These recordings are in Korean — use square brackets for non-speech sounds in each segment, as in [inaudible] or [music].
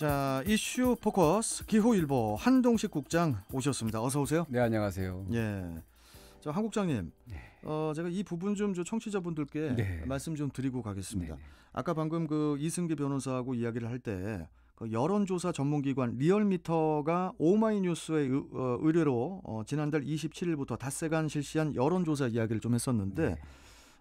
자 이슈 포커스 기호일보 한동식 국장 오셨습니다. 어서 오세요. 네 안녕하세요. 예. 저 한국장님, 네. 어, 제가 이 부분 좀저 청취자분들께 네. 말씀 좀 드리고 가겠습니다. 네, 네. 아까 방금 그 이승기 변호사하고 이야기를 할때그 여론조사 전문기관 리얼미터가 오마이뉴스의 의, 어, 의뢰로 어, 지난달 27일부터 닷새간 실시한 여론조사 이야기를 좀 했었는데 네.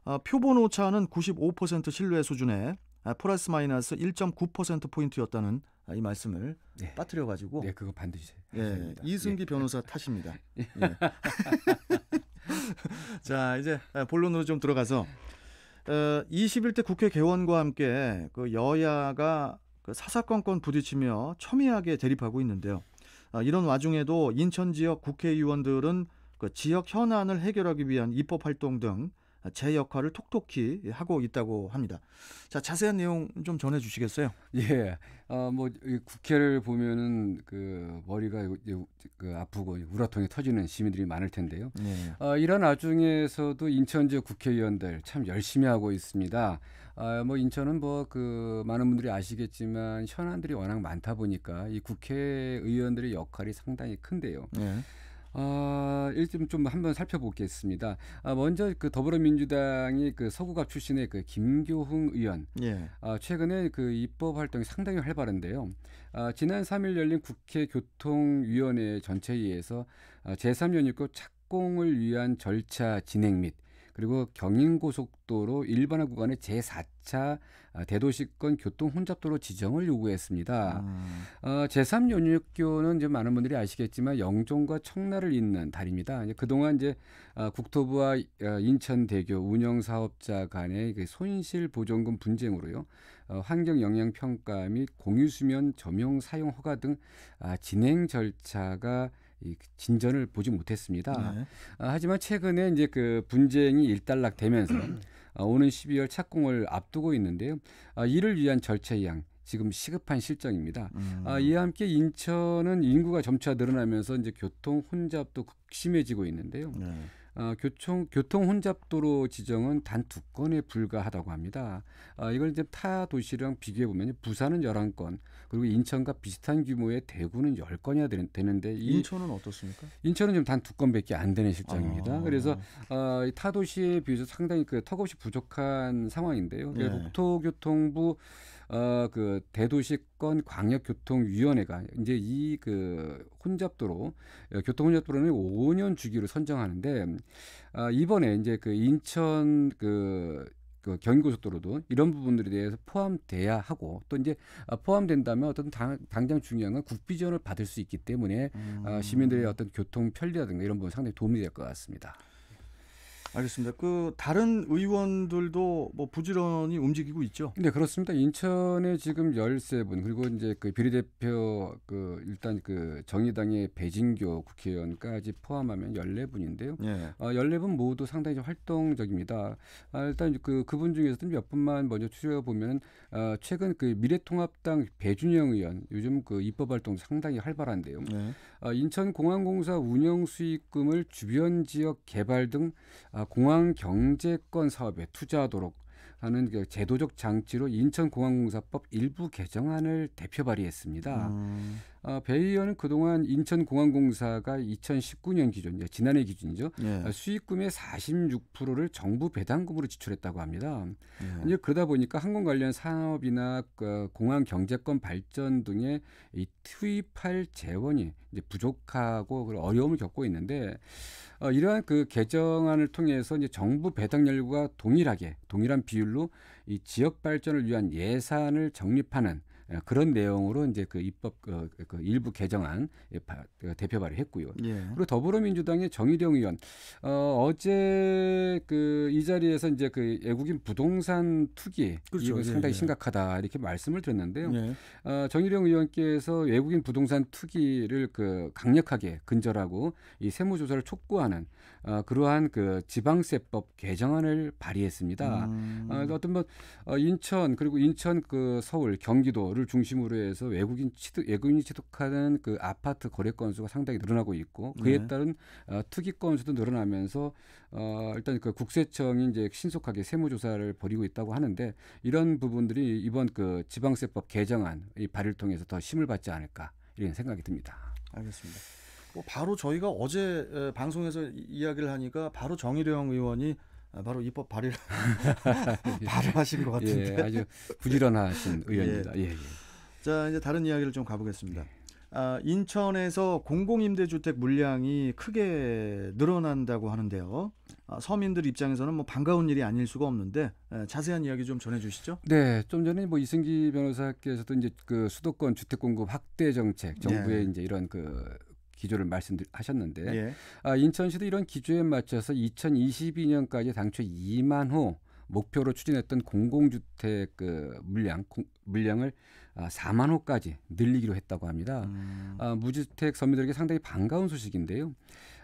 어, 표본 오차는 95% 신뢰 수준에 아, 플러스 마이너스 1.9%포인트였다는 아, 이 말씀을 네. 빠뜨려 가지고 네 그거 반드시 예, 이승기 예. 변호사 탓입니다. [laughs] 예. [laughs] 자 이제 본론으로 좀 들어가서 어, 21대 국회 개원과 함께 그 여야가 그 사사건건 부딪히며 첨예하게 대립하고 있는데요. 아, 이런 와중에도 인천 지역 국회의원들은 그 지역 현안을 해결하기 위한 입법 활동 등제 역할을 톡톡히 하고 있다고 합니다. 자, 자세한 내용 좀 전해 주시겠어요? 예. 어, 뭐, 국회를 보면은 그 머리가 그 아프고 우라통이 터지는 시민들이 많을 텐데요. 예. 어, 이런 와중에서도 인천 지역 국회의원들 참 열심히 하고 있습니다. 어, 뭐, 인천은 뭐, 그 많은 분들이 아시겠지만 현안들이 워낙 많다 보니까 이 국회의원들의 역할이 상당히 큰데요. 예. 어, 일좀 좀 한번 살펴보겠습니다. 아, 먼저 그 더불어민주당이 그 서구갑 출신의 그 김교흥 의원, 예. 아, 최근에 그 입법 활동이 상당히 활발한데요. 아, 지난 3일 열린 국회 교통위원회 전체회의에서 아, 제3연육교 착공을 위한 절차 진행 및 그리고 경인고속도로 일반화 구간의 제4차 아, 대도시권 교통 혼잡도로 지정을 요구했습니다. 음. 어, 제3연육교는 이제 많은 분들이 아시겠지만 영종과 청라를 잇는 다리입니다. 이제 그동안 이제 아, 어, 국토부와 인천대교 운영 사업자 간의 그 손실 보전금 분쟁으로요. 어, 환경 영향 평가 및 공유 수면 점용 사용 허가 등 아, 진행 절차가 이 진전을 보지 못했습니다. 네. 아, 하지만 최근에 이제 그 분쟁이 일단락되면서 [clears throat] 아, 오는 12월 착공을 앞두고 있는데요. 아, 이를 위한 절차이양 지금 시급한 실정입니다. 음. 아, 이와 함께 인천은 인구가 점차 늘어나면서 이제 교통 혼잡도 극심해지고 있는데요. 네. 어, 교통, 교통 혼잡도로 지정은 단 두 건에 불과하다고 합니다. 어, 이걸 이제 타 도시랑 비교해 보면 부산은 열한 건 그리고 인천과 비슷한 규모의 대구는 열건이야 되는데 이, 인천은 어떻습니까? 인천은 지금 단두 건밖에 안 되는 실정입니다. 아. 그래서 어, 타 도시에 비해서 상당히 그 턱없이 부족한 상황인데요. 네. 예, 국토교통부 어그 대도시권 광역교통위원회가 이제 이 그 혼잡도로 어, 교통 혼잡도로는 5년 주기로 선정하는데 아 이번에 이제 그 인천 그그 경인고속도로도 이런 부분들에 대해서 포함돼야 하고 또 이제 아, 포함된다면 어떤 당, 당장 중요한 건국비지원을 받을 수 있기 때문에 아, 음. 시민들의 어떤 교통 편리라든가 이런 부분 상당히 도움이 될 것 같습니다. 알겠습니다. 그 다른 의원들도 뭐 부지런히 움직이고 있죠. 네, 그렇습니다. 인천에 지금 열세 분 그리고 이제 그 비례대표 그 일단 그 정의당의 배진교 국회의원까지 포함하면 열네 분인데요 네. 예. 아, 14분 모두 상당히 좀 활동적입니다. 아, 일단 그 그분 중에서도 몇 분만 먼저 추려 보면 아, 최근 그 미래통합당 배준영 의원 요즘 그 입법 활동 상당히 활발한데요. 네. 아, 인천 공항공사 운영 수익금을 주변 지역 개발 등 아, 아, 공항 경제권 사업에 투자하도록 하는 그 제도적 장치로 인천공항공사법 일부 개정안을 대표 발의했습니다. 음. 어, 베이어는 그동안 인천공항공사가 2019년 기준, 예, 지난해 기준이죠. 예. 아, 수익금의 46%를 정부 배당금으로 지출했다고 합니다. 예. 이제 그러다 보니까 항공 관련 산업이나 그 공항 경제권 발전 등의이 투입할 재원이 이제 부족하고 어려움을 겪고 있는데 어, 이러한 그 개정안을 통해서 이제 정부 배당 연료가 동일하게 동일한 비율로 이 지역 발전을 위한 예산을 적립하는 예, 그런 내용으로 이제 그 입법 어, 그, 일부 개정안 예, 그 대표 발의했고요. 예. 그리고 더불어민주당의 정의령 의원 어, 어제 그 이 자리에서 이제 그 외국인 부동산 투기 그렇죠. 이거 예, 상당히 예, 예. 심각하다 이렇게 말씀을 드렸는데요. 어, 정의령 의원께서 외국인 부동산 투기를 그 강력하게 근절하고 이 세무조사를 촉구하는 어, 그러한 그 지방세법 개정안을 발의했습니다. 음. 어, 그러니까 어떤 뭐 어, 인천 그리고 인천 그 서울 경기도 서울 중심으로 해서 외국인 취득 외국인이 취득하는 그 아파트 거래 건수가 상당히 늘어나고 있고 그에 네. 따른 어, 투기 건수도 늘어나면서 어, 일단 그 국세청이 이제 신속하게 세무 조사를 벌이고 있다고 하는데 이런 부분들이 이번 그 지방세법 개정안 이 발의를 통해서 더 힘을 받지 않을까 이런 생각이 듭니다. 알겠습니다. 뭐 바로 저희가 어제 방송에서 이야기를 하니까 바로 정일영 의원이 아, 바로 입법 발의를 [laughs] [laughs] 발의하신 것 예, 같은데 예, 아주 부지런하신 [laughs] 예. 의원입니다. 예. 예, 자 이제 다른 이야기를 좀 가보겠습니다. 예. 아, 인천에서 공공임대주택 물량이 크게 늘어난다고 하는데요. 아, 서민들 입장에서는 뭐 반가운 일이 아닐 수가 없는데 에, 자세한 이야기 좀 전해주시죠. 네, 좀 전에 뭐 이승기 변호사께서도 이제 그 수도권 주택 공급 확대 정책 정부의 네. 이제 이런 그 기조를 말씀하셨는데 예. 아, 인천시도 이런 기조에 맞춰서 2022년까지 당초 2만 호 목표로 추진했던 공공주택 그 물량 공, 물량을 4만 아, 호까지 늘리기로 했다고 합니다. 음. 아, 무주택 서민들에게 상당히 반가운 소식인데요.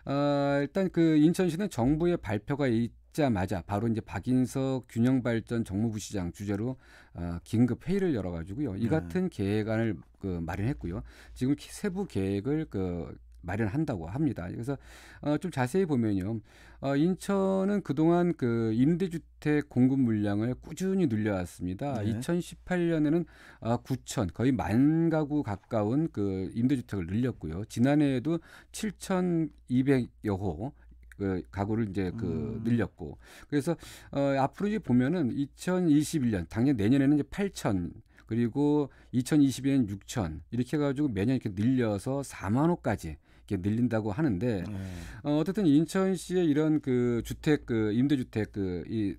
아, 일단 그 인천시는 정부의 발표가 있자마자 바로 이제 박인석 균형발전 정무부 시장 주제로 어, 아, 긴급 회의를 열어가지고요. 이 네. 같은 네. 계획안을 그 마련했고요. 지금 세부 계획을 그 마련한다고 합니다. 그래서 어, 좀 자세히 보면요. 어, 인천은 그동안 그 임대주택 공급 물량을 꾸준히 늘려왔습니다. 네. 2018년에는 어, 9천 거의 만 가구 가까운 그 임대주택을 늘렸고요. 지난해에도 7,200여 호그 가구를 이제 그 음. 늘렸고 그래서 어 앞으로 이제 보면은 2021년 당장 내년에는 이제 8천 그리고 2022년 6천 이렇게 해가지고 매년 이렇게 늘려서 4만 호까지 이렇게 늘린다고 하는데 네. 어, 어쨌든 인천시의 이런 그 주택 그 임대주택 그이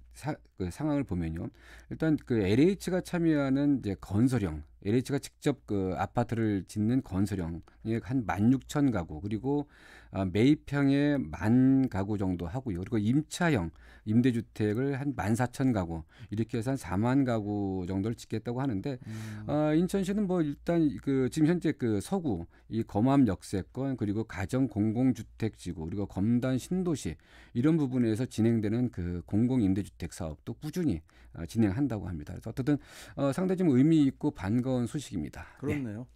그 상황을 보면요. 일단 그 LH가 참여하는 이제 건설형, LH가 직접 그 아파트를 짓는 건설형, 이한만 육천 가구, 그리고 아, 매입형에 만 가구 정도 하고요. 그리고 임차형, 임대주택을 한14,000 가구 이렇게 해서 한 4만 가구 정도를 짓겠다고 하는데 음. 어, 인천시는 뭐 일단 그 지금 현재 그 서구 이 검암 역세권 그리고 가정 공공주택 지구 그리고 검단 신도시 이런 부분에서 진행되는 그 공공 임대주택 사업도 꾸준히 어, 진행한다고 합니다. 그래서 어쨌든 어, 상당히 좀 의미 있고 반가운 소식입니다. 예. 그렇네요. 네.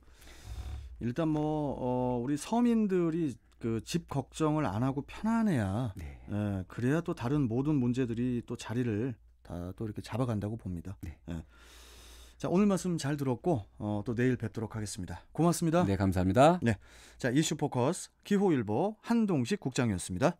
일단 뭐 어, 우리 서민들이 그 집 걱정을 안 하고 편안해야 네. 예, 그래야 또 다른 모든 문제들이 또 자리를 다 또 이렇게 잡아간다고 봅니다. 네. 예. 자 오늘 말씀 잘 들었고 어, 또 내일 뵙도록 하겠습니다. 고맙습니다. 네 감사합니다. 네, 자 이슈 포커스 기호일보 한동식 국장이었습니다.